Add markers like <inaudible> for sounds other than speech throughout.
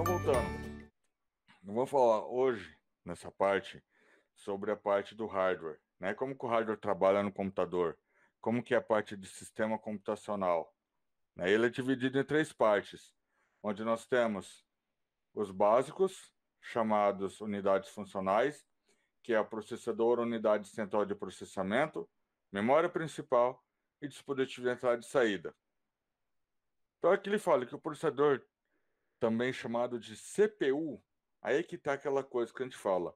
Então, voltando. Eu vou falar hoje, nessa parte, sobre a parte do hardware. Né? Como que o hardware trabalha no computador? Como que é a parte de sistema computacional? Né? Ele é dividido em três partes, onde nós temos os básicos, chamados unidades funcionais, que é o processador, unidade central de processamento, memória principal e dispositivo de entrada e saída. Então aqui ele fala que o processador também chamado de CPU. Aí que está aquela coisa que a gente fala.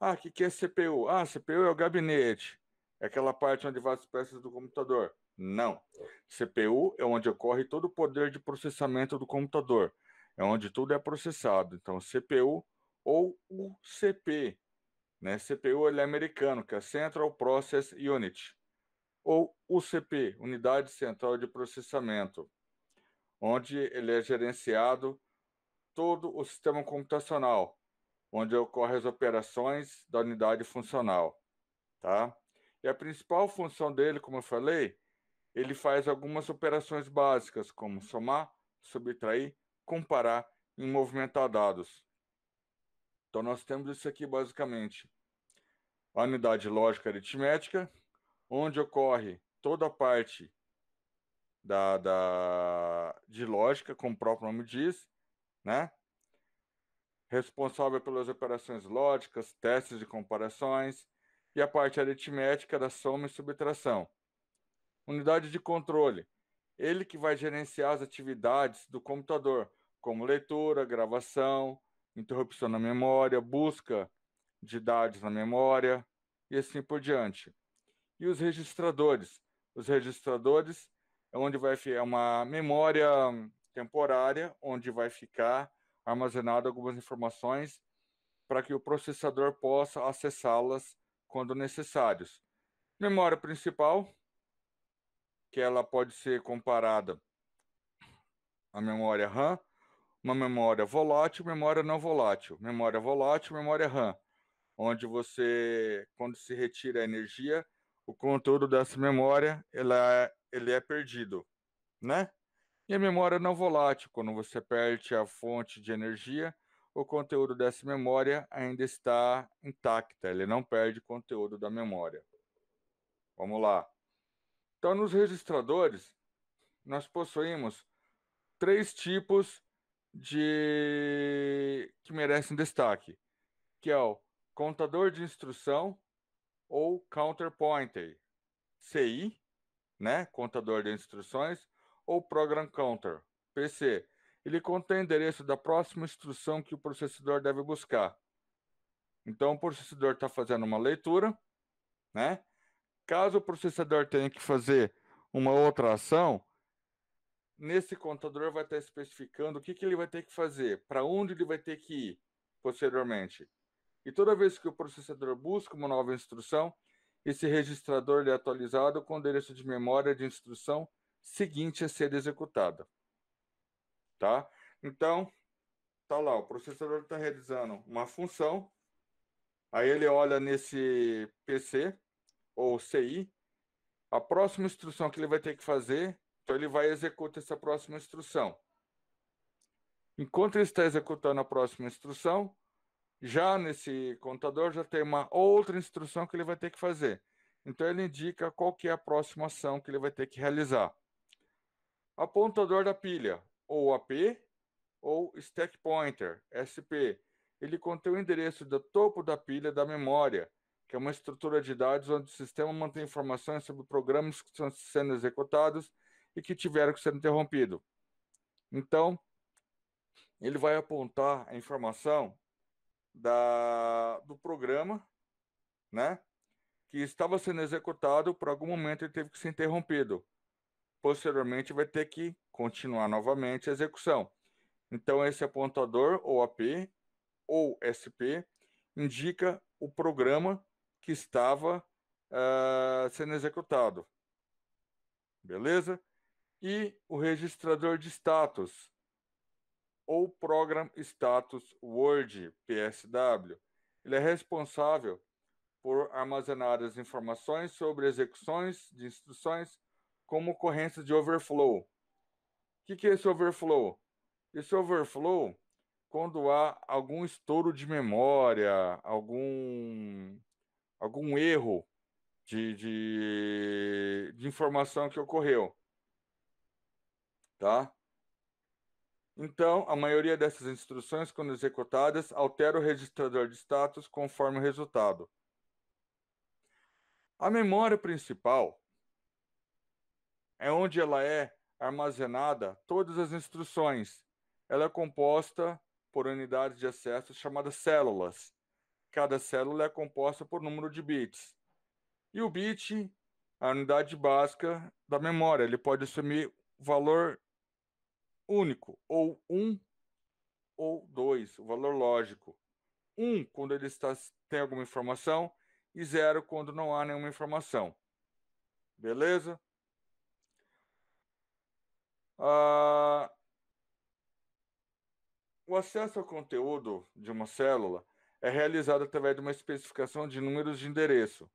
Ah, o que, que é CPU? Ah, CPU é o gabinete. É aquela parte onde vai as peças do computador. Não. CPU é onde ocorre todo o poder de processamento do computador. É onde tudo é processado. Então, CPU ou o CP. Né? CPU ele é americano, que é Central Process Unit. Ou UCP, Unidade Central de Processamento, onde ele é gerenciado todo o sistema computacional, onde ocorrem as operações da unidade funcional. Tá? E a principal função dele, como eu falei, ele faz algumas operações básicas, como somar, subtrair, comparar e movimentar dados. Então, nós temos isso aqui basicamente. A unidade lógica aritmética, onde ocorre toda a parte da, da, de lógica, como o próprio nome diz, né? Responsável pelas operações lógicas, testes de comparações e a parte aritmética da soma e subtração. Unidade de controle. Ele que vai gerenciar as atividades do computador, como leitura, gravação, interrupção na memória, busca de dados na memória e assim por diante. E os registradores. Os registradores é onde vai ficar é uma memória temporária, onde vai ficar armazenado algumas informações para que o processador possa acessá-las quando necessários. Memória principal, que ela pode ser comparada à memória RAM, uma memória volátil, memória não volátil, memória volátil, memória RAM, onde você, quando se retira a energia, o conteúdo dessa memória ela é, ele é perdido, né? E a memória não volátil, quando você perde a fonte de energia, o conteúdo dessa memória ainda está intacta, ele não perde conteúdo da memória. Vamos lá. Então, nos registradores, nós possuímos três tipos de que merecem destaque, que é o contador de instrução ou counterpointer, CI, né, contador de instruções, ou Program Counter, PC. Ele contém o endereço da próxima instrução que o processador deve buscar. Então, o processador está fazendo uma leitura, né? Caso o processador tenha que fazer uma outra ação, nesse contador vai estar tá especificando o que, que ele vai ter que fazer, para onde ele vai ter que ir posteriormente. E toda vez que o processador busca uma nova instrução, esse registrador é atualizado com o endereço de memória de instrução seguinte a ser executada. Tá? Então, tá lá, o processador está realizando uma função, aí ele olha nesse PC ou CI, a próxima instrução que ele vai ter que fazer, então ele vai executar essa próxima instrução. Enquanto ele está executando a próxima instrução, já nesse contador já tem uma outra instrução que ele vai ter que fazer. Então ele indica qual que é a próxima ação que ele vai ter que realizar. Apontador da pilha, ou AP, ou Stack Pointer, SP. Ele contém o endereço do topo da pilha da memória, que é uma estrutura de dados onde o sistema mantém informações sobre programas que estão sendo executados e que tiveram que ser interrompidos. Então, ele vai apontar a informação da, do programa, né? Que estava sendo executado, por algum momento ele teve que ser interrompido posteriormente vai ter que continuar novamente a execução. Então, esse apontador, ou AP, ou SP, indica o programa que estava uh, sendo executado. Beleza? E o registrador de status, ou Program Status Word, PSW. Ele é responsável por armazenar as informações sobre execuções de instruções como ocorrência de overflow. O que, que é esse overflow? Esse overflow, quando há algum estouro de memória, algum, algum erro de, de, de informação que ocorreu. Tá? Então, a maioria dessas instruções, quando executadas, altera o registrador de status conforme o resultado. A memória principal é onde ela é armazenada todas as instruções. Ela é composta por unidades de acesso chamadas células. Cada célula é composta por número de bits. E o bit, é a unidade básica da memória, ele pode assumir valor único, ou um ou dois, o valor lógico. Um quando ele está, tem alguma informação e zero quando não há nenhuma informação. Beleza? Ah, o acesso ao conteúdo de uma célula é realizado através de uma especificação de números de endereço.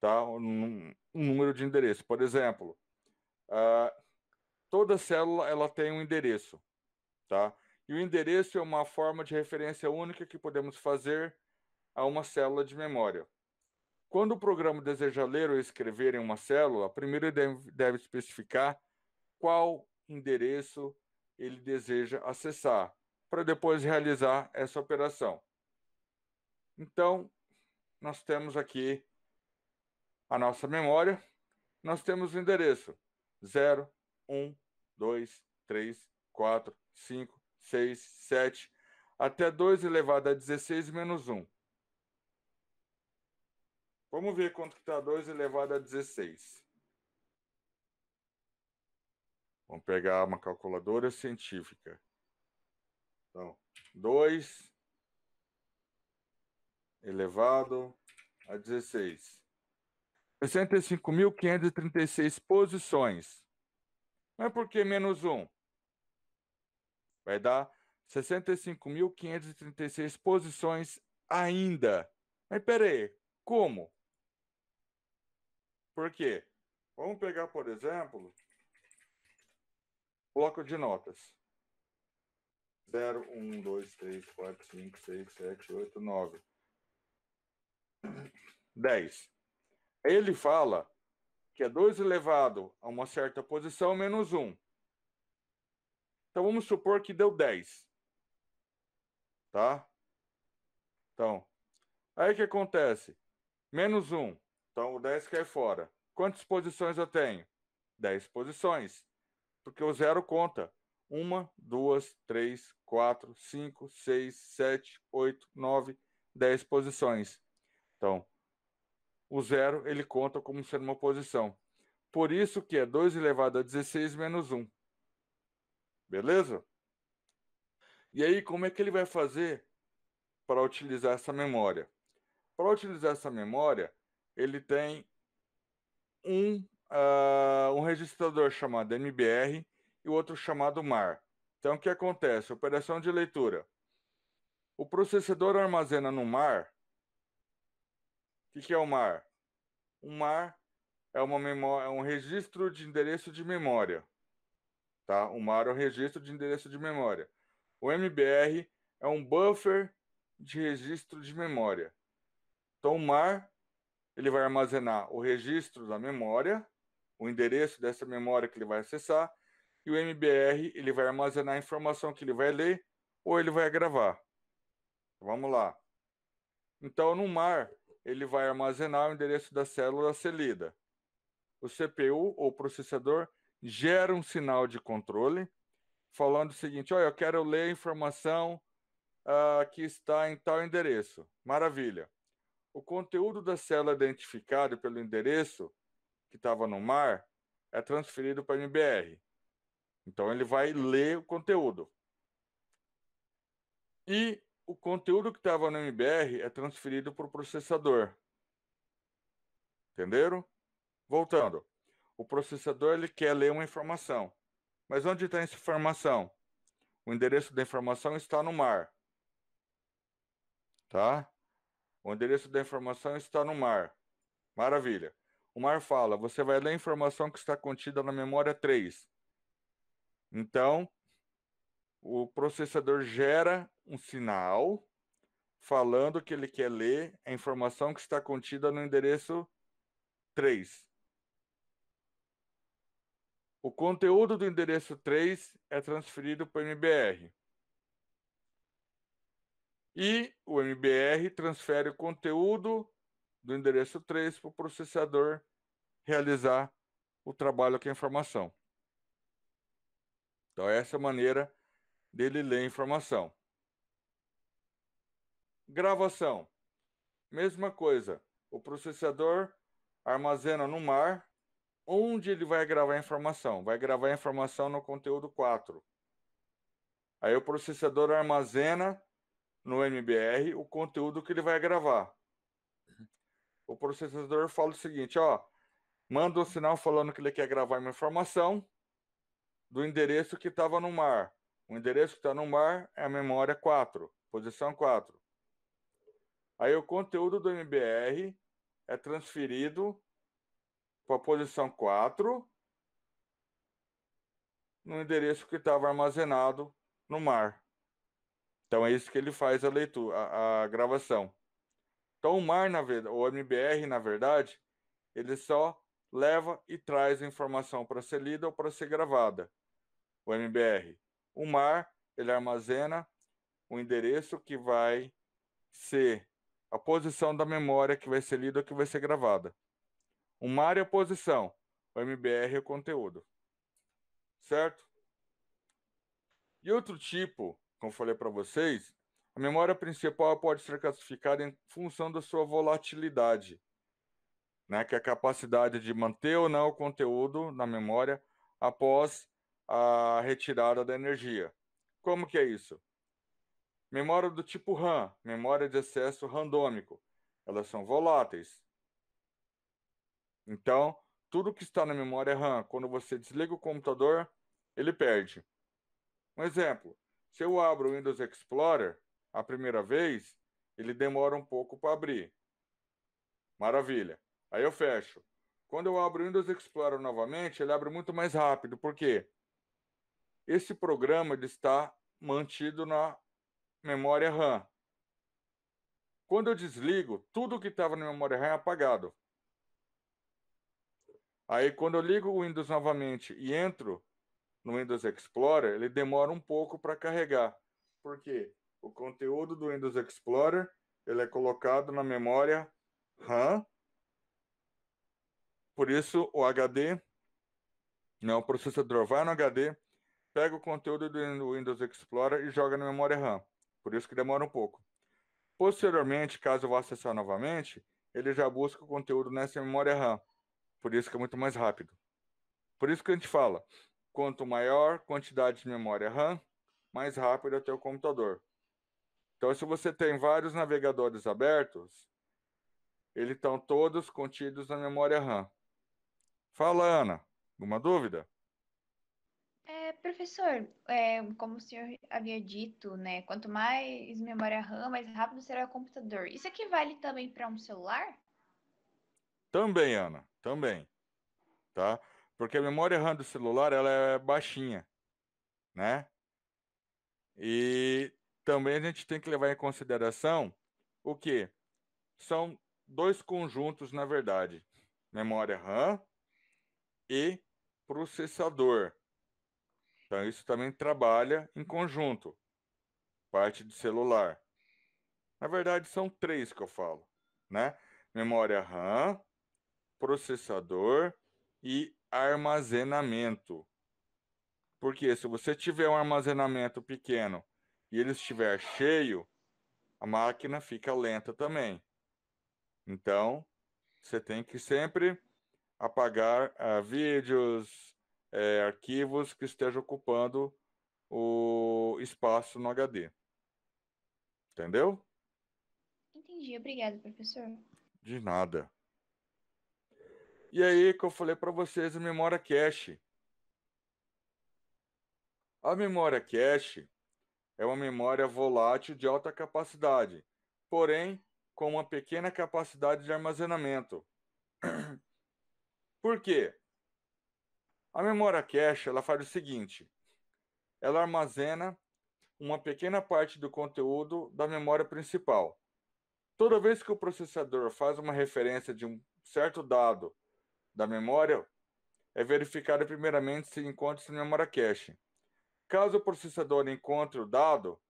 Tá? Um, um número de endereço. Por exemplo, ah, toda célula ela tem um endereço. Tá? E o endereço é uma forma de referência única que podemos fazer a uma célula de memória. Quando o programa deseja ler ou escrever em uma célula, primeiro deve, deve especificar qual endereço ele deseja acessar, para depois realizar essa operação. Então, nós temos aqui a nossa memória, nós temos o endereço 0, 1, 2, 3, 4, 5, 6, 7, até 2 elevado a 16 menos 1. Vamos ver quanto está 2 elevado a 16. Vamos pegar uma calculadora científica. Então, 2 elevado a 16. 65.536 posições. Mas é por que menos 1? Vai dar 65.536 posições ainda. Mas peraí, como? Por quê? Vamos pegar, por exemplo, Bloco de notas. 0, 1, 2, 3, 4, 5, 6, 7, 8, 9. 10. Ele fala que é 2 elevado a uma certa posição menos 1. Então vamos supor que deu 10. Tá? Então, aí o que acontece? Menos 1. Então o 10 cai fora. Quantas posições eu tenho? 10 posições porque o zero conta. Uma, duas, três, quatro, cinco, seis, sete, oito, nove, dez posições. Então, o zero ele conta como sendo uma posição. Por isso que é 2 elevado a 16 menos 1. Beleza? E aí, como é que ele vai fazer para utilizar essa memória? Para utilizar essa memória, ele tem um uh, um registrador chamado MBR e o outro chamado MAR. Então, o que acontece? Operação de leitura. O processador armazena no MAR. O que, que, é o MAR? O MAR é, uma memória, é um registro de endereço de memória. Tá? O MAR é um registro de endereço de memória. O MBR é um buffer de registro de memória. Então, o MAR ele vai armazenar o registro da memória o endereço dessa memória que ele vai acessar, e o MBR ele vai armazenar a informação que ele vai ler ou ele vai gravar. Vamos lá. Então, no MAR, ele vai armazenar o endereço da célula lida O CPU, ou processador, gera um sinal de controle falando o seguinte: olha, eu quero ler a informação uh, que está em tal endereço. Maravilha. O conteúdo da célula identificado pelo endereço que estava no mar é transferido para o MBR. Então ele vai ler o conteúdo. E o conteúdo que estava no MBR é transferido para o processador. Entenderam? Voltando. O processador ele quer ler uma informação. Mas onde está essa informação? O endereço da informação está no mar. Tá? O endereço da informação está no mar. Maravilha. O Mar fala: você vai ler a informação que está contida na memória 3. Então, o processador gera um sinal falando que ele quer ler a informação que está contida no endereço 3. O conteúdo do endereço 3 é transferido para o MBR. E o MBR transfere o conteúdo do endereço 3 para o processador realizar o trabalho com a informação. Então, essa é a maneira dele ler a informação. Gravação. Mesma coisa. O processador armazena no mar onde ele vai gravar a informação. Vai gravar a informação no conteúdo 4. Aí o processador armazena no MBR o conteúdo que ele vai gravar o processador fala o seguinte, ó, manda o um sinal falando que ele quer gravar uma informação do endereço que estava no mar. O endereço que está no mar é a memória 4, posição 4. Aí o conteúdo do MBR é transferido para a posição 4 no endereço que estava armazenado no mar. Então é isso que ele faz a leitura, a, a gravação. Então o mar, na verdade, o MBR, na verdade, ele só leva e traz a informação para ser lida ou para ser gravada. O MBR. O mar, ele armazena o endereço que vai ser a posição da memória que vai ser lida ou que vai ser gravada. O mar é a posição, o MBR é o conteúdo. Certo? E outro tipo, como falei para vocês, a memória principal pode ser classificada em função da sua volatilidade, né, que é a capacidade de manter ou não o conteúdo na memória após a retirada da energia. Como que é isso? Memória do tipo RAM, memória de acesso randômico. Elas são voláteis. Então, tudo que está na memória é RAM, quando você desliga o computador, ele perde. Um exemplo, se eu abro o Windows Explorer, a primeira vez, ele demora um pouco para abrir. Maravilha. Aí eu fecho. Quando eu abro o Windows Explorer novamente, ele abre muito mais rápido. Por quê? Esse programa ele está mantido na memória RAM. Quando eu desligo, tudo que estava na memória RAM é apagado. Aí, quando eu ligo o Windows novamente e entro no Windows Explorer, ele demora um pouco para carregar. Por quê? O conteúdo do Windows Explorer ele é colocado na memória RAM. Por isso, o HD, né, o processador vai no HD, pega o conteúdo do Windows Explorer e joga na memória RAM. Por isso que demora um pouco. Posteriormente, caso vá acessar novamente, ele já busca o conteúdo nessa memória RAM. Por isso que é muito mais rápido. Por isso que a gente fala, quanto maior quantidade de memória RAM, mais rápido é o teu computador. Então, se você tem vários navegadores abertos, eles estão todos contidos na memória RAM. Fala, Ana. Alguma dúvida? É, professor, é, como o senhor havia dito, né, quanto mais memória RAM, mais rápido será o computador. Isso aqui vale também para um celular? Também, Ana, também. Tá? Porque a memória RAM do celular ela é baixinha, né? E também a gente tem que levar em consideração o que são dois conjuntos, na verdade, memória RAM e processador. Então isso também trabalha em conjunto, parte de celular. Na verdade são três que eu falo, né? Memória RAM, processador e armazenamento. Porque se você tiver um armazenamento pequeno e ele estiver cheio, a máquina fica lenta também. Então, você tem que sempre apagar ah, vídeos, é, arquivos que estejam ocupando o espaço no HD. Entendeu? Entendi, obrigado, professor. De nada. E aí que eu falei para vocês a memória cache. A memória cache é uma memória volátil de alta capacidade, porém com uma pequena capacidade de armazenamento. <clears throat> Por quê? A memória cache ela faz o seguinte: ela armazena uma pequena parte do conteúdo da memória principal. Toda vez que o processador faz uma referência de um certo dado da memória, é verificado primeiramente se encontra-se na memória cache. Caso o processador encontre o dado,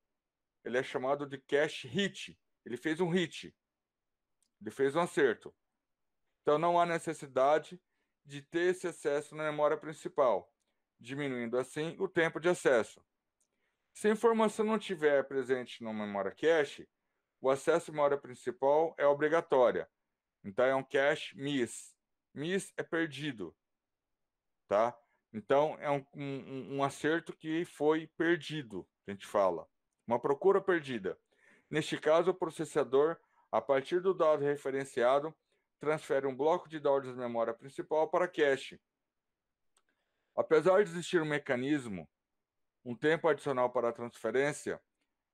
ele é chamado de cache hit. Ele fez um hit. Ele fez um acerto. Então não há necessidade de ter esse acesso na memória principal, diminuindo assim o tempo de acesso. Se a informação não estiver presente na memória cache, o acesso à memória principal é obrigatória. Então é um cache miss. Miss é perdido, tá? Então, é um, um, um acerto que foi perdido, a gente fala. Uma procura perdida. Neste caso, o processador, a partir do dado referenciado, transfere um bloco de dados da memória principal para cache. Apesar de existir um mecanismo, um tempo adicional para a transferência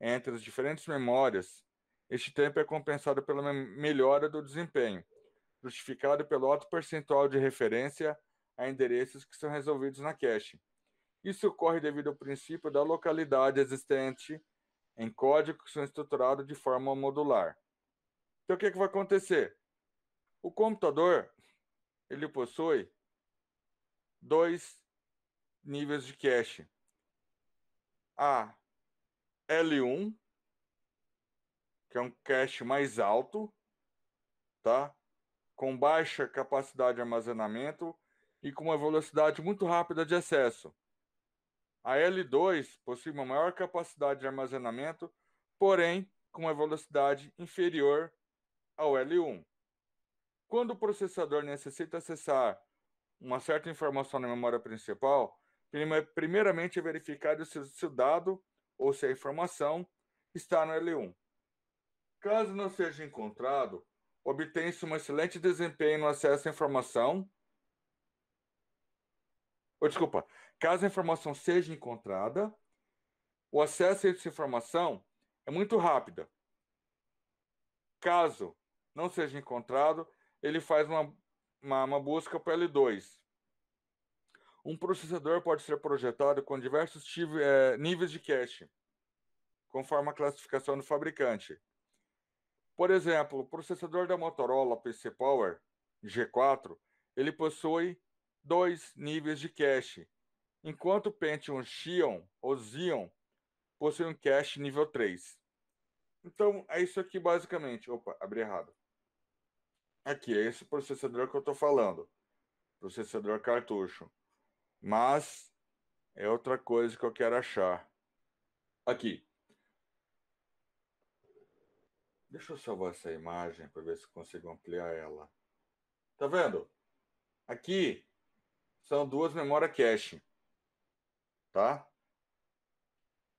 entre as diferentes memórias, este tempo é compensado pela melhora do desempenho, justificado pelo alto percentual de referência a endereços que são resolvidos na cache. Isso ocorre devido ao princípio da localidade existente em códigos que são estruturados de forma modular. Então, o que, é que vai acontecer? O computador ele possui dois níveis de cache. A L1, que é um cache mais alto, tá? com baixa capacidade de armazenamento, e com uma velocidade muito rápida de acesso. A L2 possui uma maior capacidade de armazenamento, porém com uma velocidade inferior ao L1. Quando o processador necessita acessar uma certa informação na memória principal, primeiramente é verificado se o dado ou se a informação está no L1. Caso não seja encontrado, obtém-se um excelente desempenho no acesso à informação ou desculpa, caso a informação seja encontrada, o acesso a essa informação é muito rápido. Caso não seja encontrado, ele faz uma, uma, uma busca para L2. Um processador pode ser projetado com diversos tive, é, níveis de cache, conforme a classificação do fabricante. Por exemplo, o processador da Motorola PC Power G4, ele possui dois níveis de cache, enquanto o Pentium Xeon ou Xeon possui um cache nível 3. Então, é isso aqui basicamente. Opa, abri errado. Aqui, é esse processador que eu estou falando. Processador cartucho. Mas, é outra coisa que eu quero achar. Aqui. Deixa eu salvar essa imagem para ver se consigo ampliar ela. Tá vendo? Aqui são duas memória cache, tá?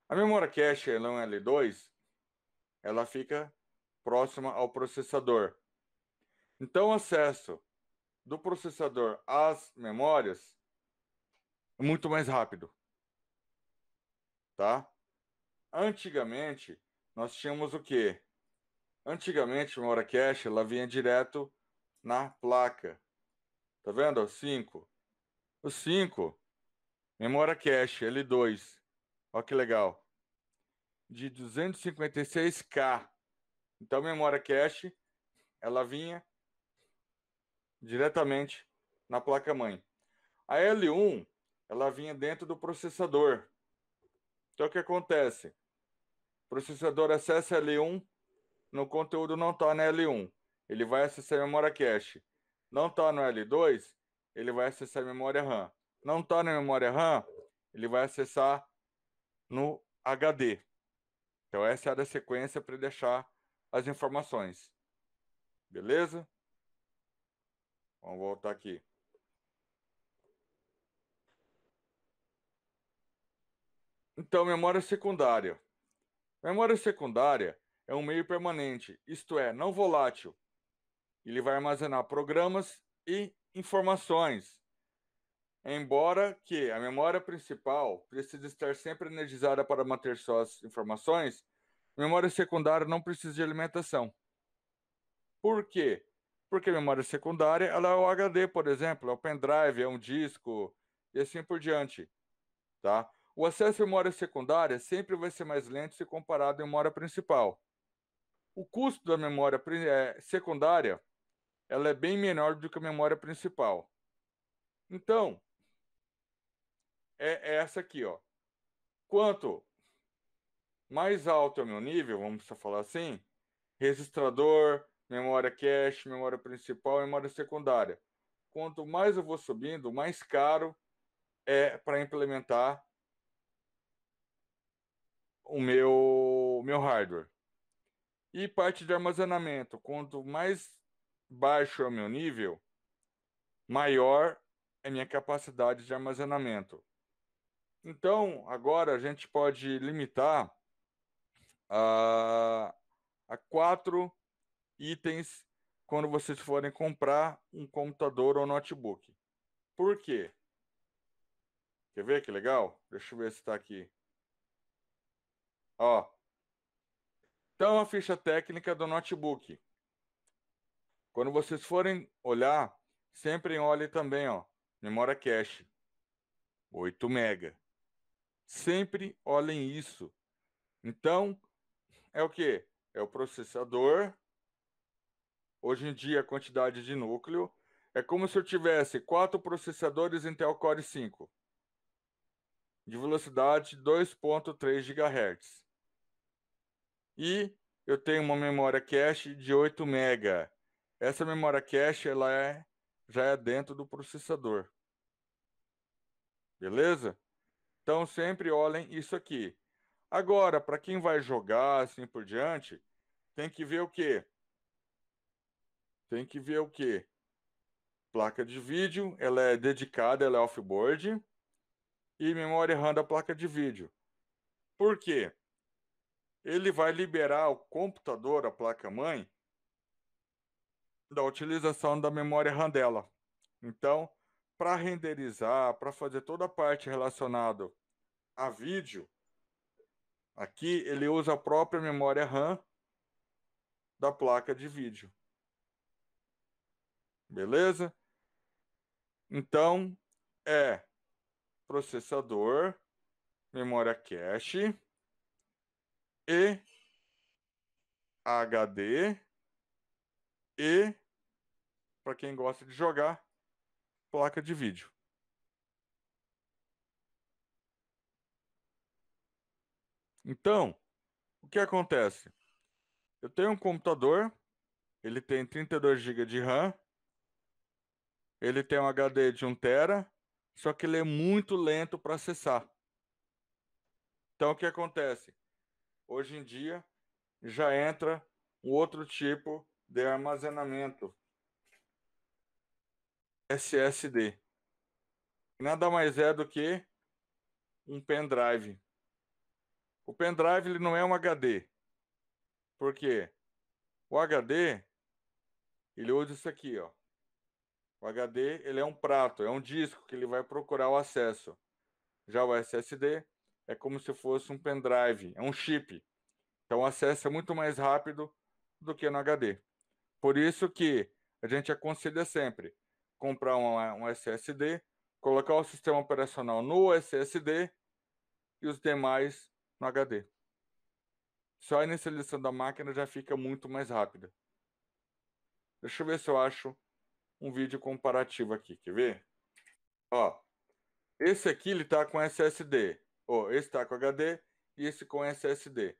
A memória cache ela é um L2, ela fica próxima ao processador. Então, o acesso do processador às memórias é muito mais rápido, tá? Antigamente, nós tínhamos o quê? Antigamente, a memória cache ela vinha direto na placa. Tá vendo? 5. O 5, memória cache L2. Olha que legal. De 256K. Então, memória cache, ela vinha diretamente na placa-mãe. A L1, ela vinha dentro do processador. Então, o que acontece? O processador acessa L1, no conteúdo não está na L1. Ele vai acessar a memória cache. Não está no L2, ele vai acessar a memória RAM. Não está na memória RAM, ele vai acessar no HD. Então, essa era é a sequência para deixar as informações. Beleza? Vamos voltar aqui. Então, memória secundária. Memória secundária é um meio permanente, isto é, não volátil. Ele vai armazenar programas e informações. Embora que a memória principal precise estar sempre energizada para manter suas informações, a memória secundária não precisa de alimentação. Por quê? Porque a memória secundária ela é o HD, por exemplo, é o pendrive, é um disco e assim por diante. Tá? O acesso à memória secundária sempre vai ser mais lento se comparado à memória principal. O custo da memória eh, secundária ela é bem menor do que a memória principal. Então, é, é essa aqui, ó. Quanto mais alto é o meu nível, vamos falar assim, registrador, memória cache, memória principal, memória secundária. Quanto mais eu vou subindo, mais caro é para implementar o meu, meu hardware. E parte de armazenamento, quanto mais baixo é o meu nível, maior é minha capacidade de armazenamento. Então, agora a gente pode limitar a, a quatro itens quando vocês forem comprar um computador ou notebook. Por quê? Quer ver que legal? Deixa eu ver se está aqui. Ó. Então, a ficha técnica do notebook. Quando vocês forem olhar, sempre olhem também, ó, memória cache, 8 mega. Sempre olhem isso. Então, é o que? É o processador. Hoje em dia, a quantidade de núcleo. É como se eu tivesse quatro processadores Intel Core 5 de velocidade 2.3 GHz. E eu tenho uma memória cache de 8 MB. Essa memória cache ela é, já é dentro do processador. Beleza? Então sempre olhem isso aqui. Agora, para quem vai jogar assim por diante, tem que ver o quê? Tem que ver o quê? Placa de vídeo, ela é dedicada, ela é offboard. E memória RAM da placa de vídeo. Por quê? Ele vai liberar o computador, a placa-mãe, da utilização da memória RAM dela. Então, para renderizar, para fazer toda a parte relacionada a vídeo, aqui ele usa a própria memória RAM da placa de vídeo. Beleza? Então, é processador, memória cache e HD e para quem gosta de jogar, placa de vídeo. Então, o que acontece? Eu tenho um computador, ele tem 32 GB de RAM, ele tem um HD de 1 TB, só que ele é muito lento para acessar. Então, o que acontece? Hoje em dia, já entra um outro tipo de armazenamento SSD. Nada mais é do que um pendrive. O pendrive ele não é um HD. Por quê? O HD, ele usa isso aqui, ó. O HD, ele é um prato, é um disco que ele vai procurar o acesso. Já o SSD é como se fosse um pendrive, é um chip. Então o acesso é muito mais rápido do que no HD. Por isso que a gente aconselha sempre, comprar um, um SSD, colocar o sistema operacional no SSD e os demais no HD. Só a inicialização da máquina já fica muito mais rápida. Deixa eu ver se eu acho um vídeo comparativo aqui, quer ver? Ó, esse aqui ele tá com SSD, ó, esse tá com HD e esse com SSD.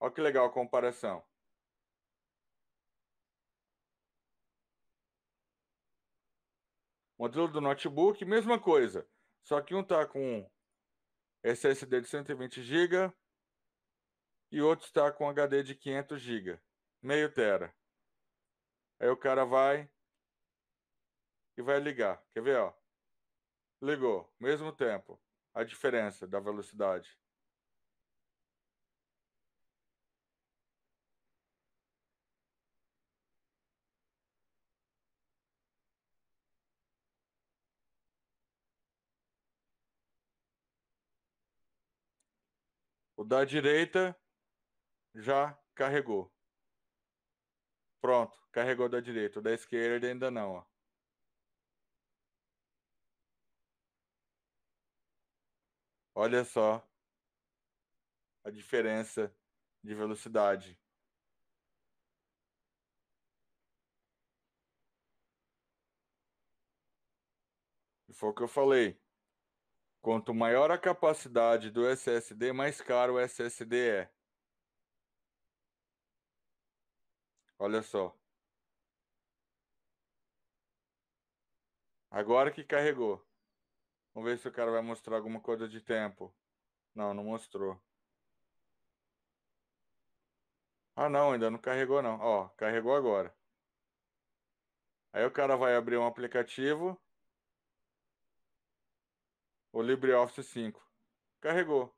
Olha que legal a comparação. Modelo do notebook, mesma coisa. Só que um está com SSD de 120 GB e outro está com HD de 500 GB, meio tera. Aí o cara vai e vai ligar. Quer ver, ó? Ligou, mesmo tempo. A diferença da velocidade. O da direita já carregou. Pronto, carregou da direita. O da esquerda ainda não, ó. Olha só a diferença de velocidade. E foi o que eu falei. Quanto maior a capacidade do SSD, mais caro o SSD é. Olha só. Agora que carregou. Vamos ver se o cara vai mostrar alguma coisa de tempo. Não, não mostrou. Ah, não, ainda não carregou não. Ó, carregou agora. Aí o cara vai abrir um aplicativo o LibreOffice 5. Carregou.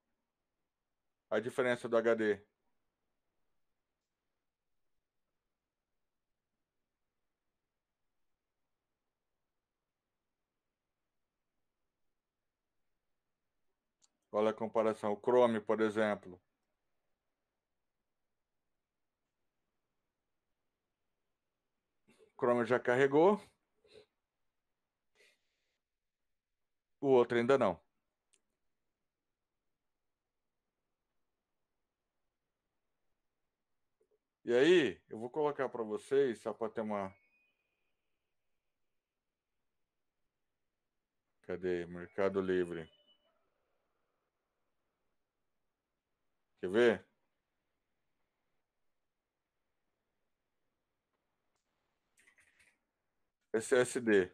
A diferença do HD. Olha a comparação. O Chrome, por exemplo. O Chrome já carregou. O outro ainda não. E aí, eu vou colocar para vocês, só para ter uma. Cadê? Mercado Livre. Quer ver? SSD.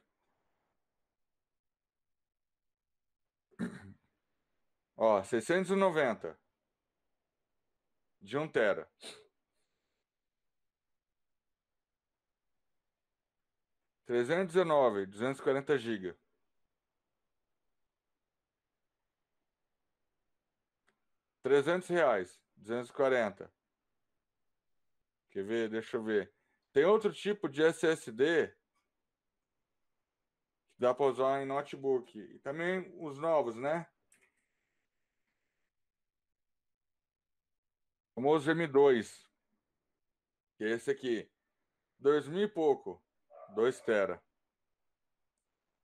Ó, 690 de 1 tera. Trezentos e dezenove, duzentos e quarenta giga. Trezentos reais, duzentos e quarenta. Quer ver? Deixa eu ver. Tem outro tipo de SSD que dá para usar em notebook. E também os novos, né? famoso M2, que é esse aqui, dois mil e pouco, 2 tera,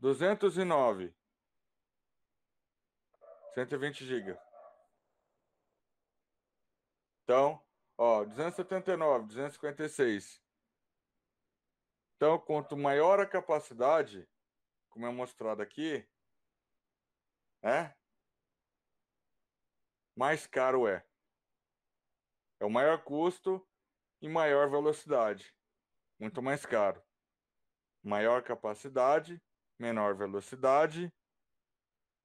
209, 120 giga. Então, ó, 279, 256. Então, quanto maior a capacidade, como é mostrado aqui, né? mais caro é. É o maior custo e maior velocidade, muito mais caro. Maior capacidade, menor velocidade,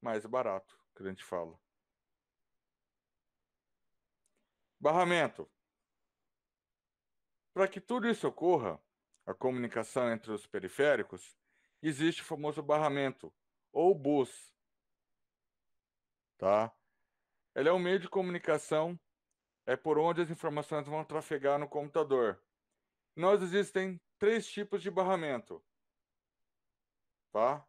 mais barato, que a gente fala. Barramento. Para que tudo isso ocorra, a comunicação entre os periféricos, existe o famoso barramento, ou bus. Tá? Ele é um meio de comunicação é por onde as informações vão trafegar no computador. Nós existem três tipos de barramento. Tá?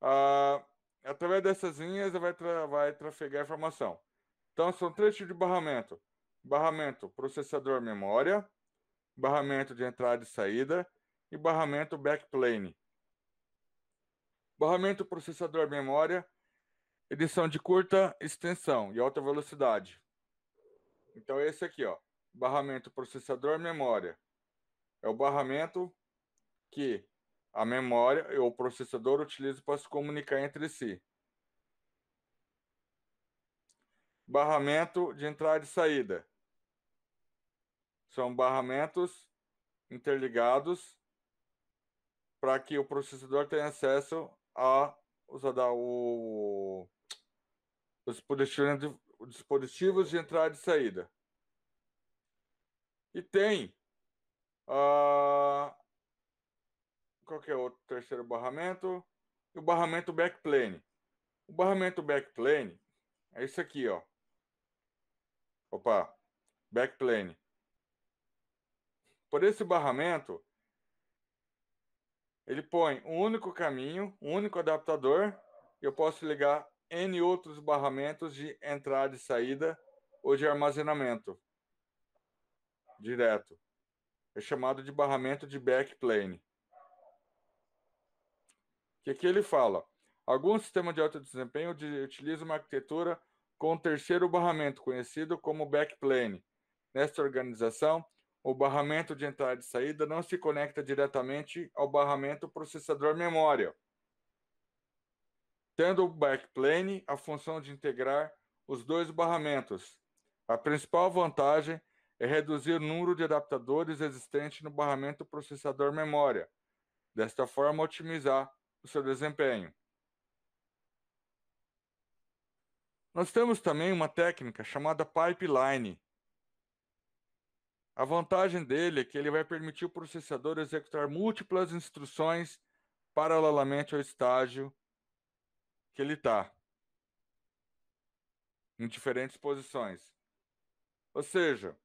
Ah, através dessas linhas vai, tra vai trafegar a informação. Então, são três tipos de barramento. Barramento processador-memória, barramento de entrada e saída e barramento backplane. Barramento processador-memória edição de curta extensão e alta velocidade. Então esse aqui, ó, barramento processador memória. É o barramento que a memória e o processador utilizam para se comunicar entre si. Barramento de entrada e saída. São barramentos interligados para que o processador tenha acesso a usar o os dispositivos de entrada e saída. E tem. a qual é o terceiro barramento? O barramento backplane. O barramento backplane é isso aqui, ó. Opa, backplane. Por esse barramento, ele põe um único caminho, um único adaptador, e eu posso ligar N outros barramentos de entrada e saída ou de armazenamento direto. É chamado de barramento de backplane. O que, que ele fala? Algum sistema de alto desempenho de, utiliza uma arquitetura com um terceiro barramento, conhecido como backplane. Nesta organização, o barramento de entrada e saída não se conecta diretamente ao barramento processador memória, tendo o backplane a função de integrar os dois barramentos. A principal vantagem é reduzir o número de adaptadores existentes no barramento processador memória, desta forma otimizar o seu desempenho. Nós temos também uma técnica chamada pipeline. A vantagem dele é que ele vai permitir o processador executar múltiplas instruções paralelamente ao estágio que ele está em diferentes posições. Ou seja,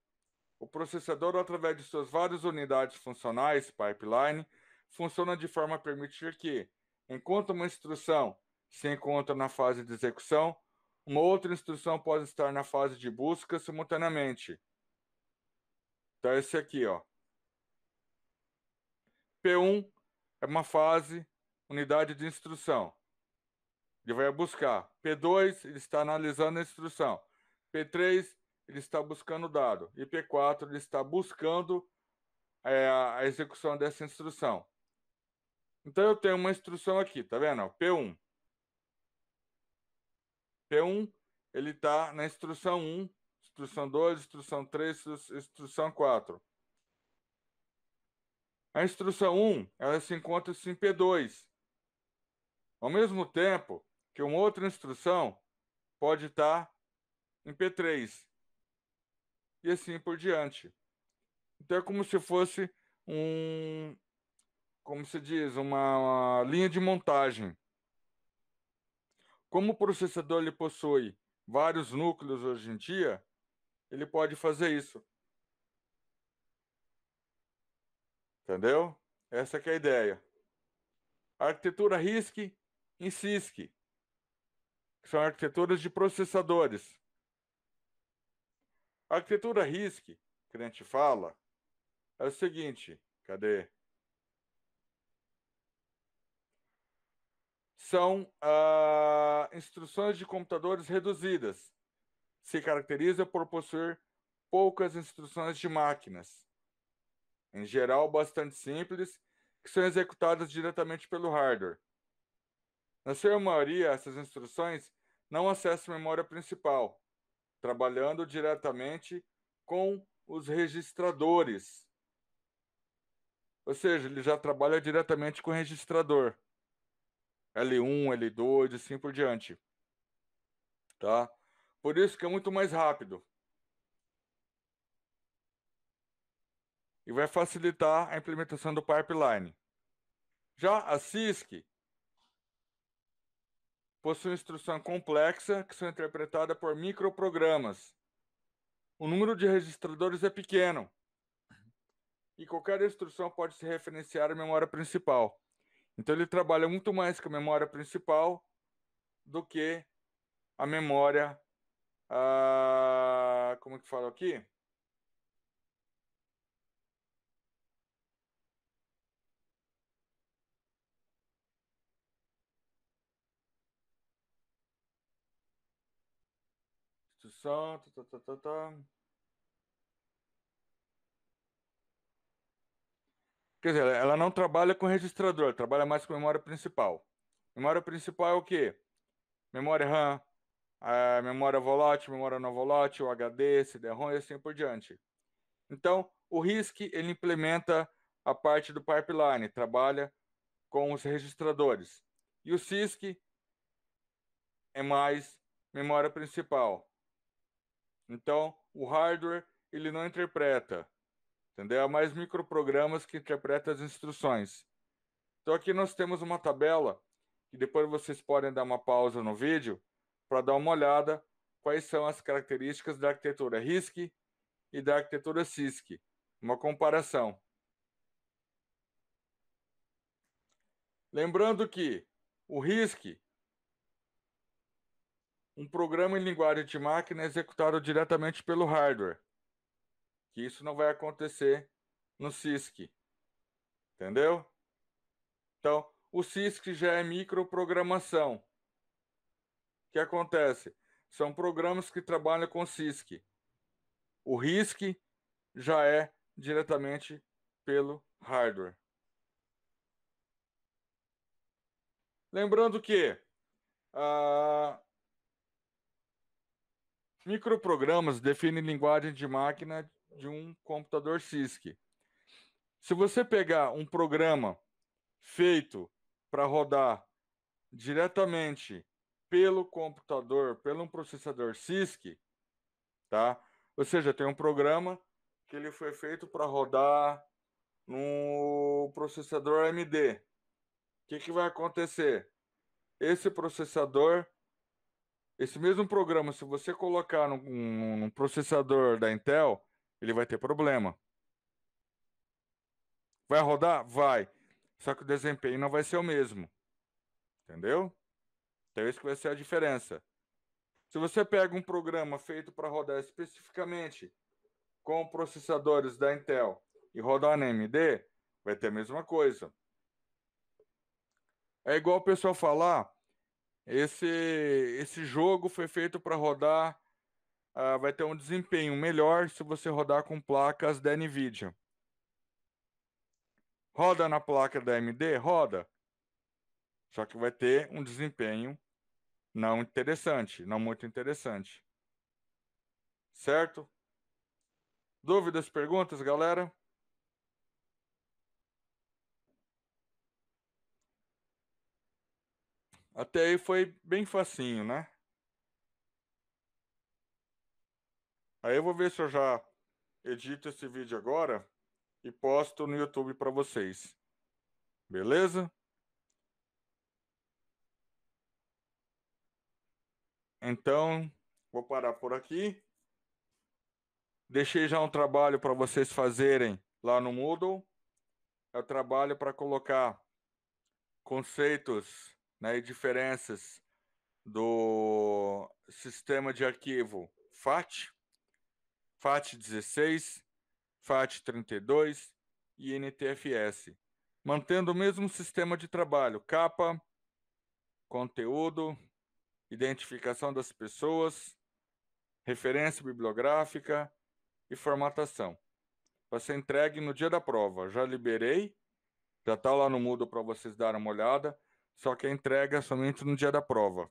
o processador, através de suas várias unidades funcionais, pipeline, funciona de forma a permitir que, enquanto uma instrução se encontra na fase de execução, uma outra instrução pode estar na fase de busca simultaneamente. Então, esse aqui, ó. P1 é uma fase, unidade de instrução ele vai buscar. P2, ele está analisando a instrução. P3, ele está buscando o dado. E P4, ele está buscando é, a execução dessa instrução. Então, eu tenho uma instrução aqui, tá vendo? P1. P1, ele está na instrução 1, instrução 2, instrução 3, instrução 4. A instrução 1, ela se encontra em P2. Ao mesmo tempo, que uma outra instrução pode estar em P3 e assim por diante. Então é como se fosse um, como se diz, uma, uma linha de montagem. Como o processador ele possui vários núcleos hoje em dia, ele pode fazer isso. Entendeu? Essa é a ideia. A arquitetura RISC em CISC que são arquiteturas de processadores. A arquitetura RISC, que a gente fala, é o seguinte, cadê? São uh, instruções de computadores reduzidas. Se caracteriza por possuir poucas instruções de máquinas. Em geral, bastante simples, que são executadas diretamente pelo hardware. Na sua maioria, essas instruções não acessam a memória principal, trabalhando diretamente com os registradores. Ou seja, ele já trabalha diretamente com o registrador. L1, L2, assim por diante. Tá? Por isso que é muito mais rápido. E vai facilitar a implementação do pipeline. Já a CISC uma instrução complexa que são interpretada por microprogramas. O número de registradores é pequeno e qualquer instrução pode se referenciar à memória principal. Então ele trabalha muito mais com a memória principal do que a memória, ah, como é que fala aqui? então, Tá, tá, tá, tá. Quer dizer, ela não trabalha com registrador, trabalha mais com memória principal. Memória principal é o quê? Memória RAM, a memória volátil, memória não volátil, HD, CD-ROM e assim por diante. Então, o RISC ele implementa a parte do pipeline, trabalha com os registradores. E o CISC é mais memória principal. Então, o hardware ele não interpreta, entendeu? Há é mais microprogramas que interpretam as instruções. Então, aqui nós temos uma tabela que depois vocês podem dar uma pausa no vídeo para dar uma olhada quais são as características da arquitetura RISC e da arquitetura CISC. Uma comparação. Lembrando que o RISC um programa em linguagem de máquina executado diretamente pelo hardware. Que isso não vai acontecer no CISC. Entendeu? Então, o CISC já é microprogramação. O que acontece? São programas que trabalham com CISC. O RISC já é diretamente pelo hardware. Lembrando que ah, Microprogramas definem linguagem de máquina de um computador CISC. Se você pegar um programa feito para rodar diretamente pelo computador, pelo processador CISC, tá? Ou seja, tem um programa que ele foi feito para rodar no processador AMD. O que, que vai acontecer? Esse processador esse mesmo programa, se você colocar num, num processador da Intel, ele vai ter problema. Vai rodar? Vai. Só que o desempenho não vai ser o mesmo. Entendeu? Então, isso que vai ser a diferença. Se você pega um programa feito para rodar especificamente com processadores da Intel e rodar na AMD, vai ter a mesma coisa. É igual o pessoal falar esse, esse jogo foi feito para rodar, uh, vai ter um desempenho melhor se você rodar com placas da NVIDIA. Roda na placa da AMD? Roda. Só que vai ter um desempenho não interessante, não muito interessante. Certo? Dúvidas, perguntas, galera? Até aí foi bem facinho, né? Aí eu vou ver se eu já edito esse vídeo agora e posto no YouTube para vocês. Beleza? Então, vou parar por aqui. Deixei já um trabalho para vocês fazerem lá no Moodle. É o trabalho para colocar conceitos né, e diferenças do sistema de arquivo FAT, FAT16, FAT32 e NTFS, mantendo o mesmo sistema de trabalho, capa, conteúdo, identificação das pessoas, referência bibliográfica e formatação. Vai ser entregue no dia da prova. Já liberei, já está lá no Moodle para vocês darem uma olhada só que a entrega é somente no dia da prova.